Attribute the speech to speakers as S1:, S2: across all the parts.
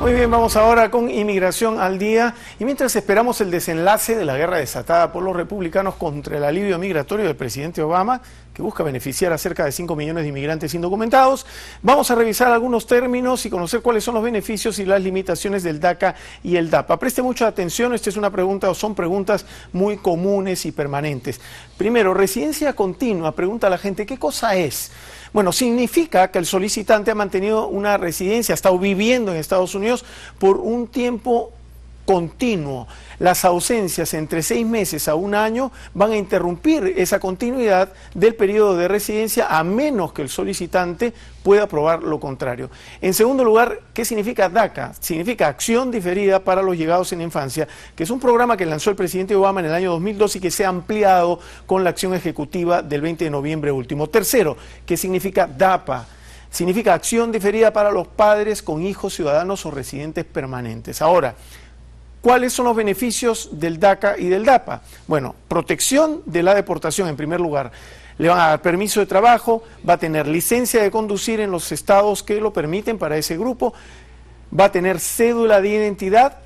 S1: Muy bien, vamos ahora con inmigración al día. Y mientras esperamos el desenlace de la guerra desatada por los republicanos contra el alivio migratorio del presidente Obama, que busca beneficiar a cerca de 5 millones de inmigrantes indocumentados, vamos a revisar algunos términos y conocer cuáles son los beneficios y las limitaciones del DACA y el DAPA. Preste mucha atención, esta es una pregunta o son preguntas muy comunes y permanentes. Primero, residencia continua, pregunta a la gente, ¿qué cosa es? Bueno, significa que el solicitante ha mantenido una residencia, ha estado viviendo en Estados Unidos por un tiempo continuo. Las ausencias entre seis meses a un año van a interrumpir esa continuidad del periodo de residencia a menos que el solicitante pueda probar lo contrario. En segundo lugar, ¿qué significa DACA? Significa Acción Diferida para los Llegados en Infancia, que es un programa que lanzó el presidente Obama en el año 2002 y que se ha ampliado con la acción ejecutiva del 20 de noviembre último. Tercero, ¿qué significa DAPA? significa acción diferida para los padres con hijos ciudadanos o residentes permanentes. Ahora, ¿Cuáles son los beneficios del DACA y del DAPA? Bueno, protección de la deportación en primer lugar. Le van a dar permiso de trabajo, va a tener licencia de conducir en los estados que lo permiten para ese grupo, va a tener cédula de identidad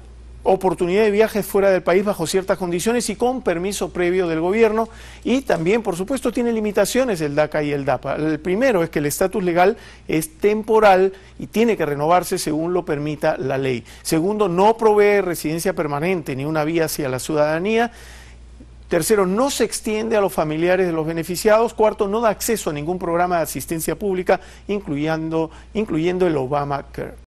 S1: oportunidad de viajes fuera del país bajo ciertas condiciones y con permiso previo del gobierno y también, por supuesto, tiene limitaciones el DACA y el DAPA. El primero es que el estatus legal es temporal y tiene que renovarse según lo permita la ley. Segundo, no provee residencia permanente ni una vía hacia la ciudadanía. Tercero, no se extiende a los familiares de los beneficiados. Cuarto, no da acceso a ningún programa de asistencia pública, incluyendo, incluyendo el Obamacare.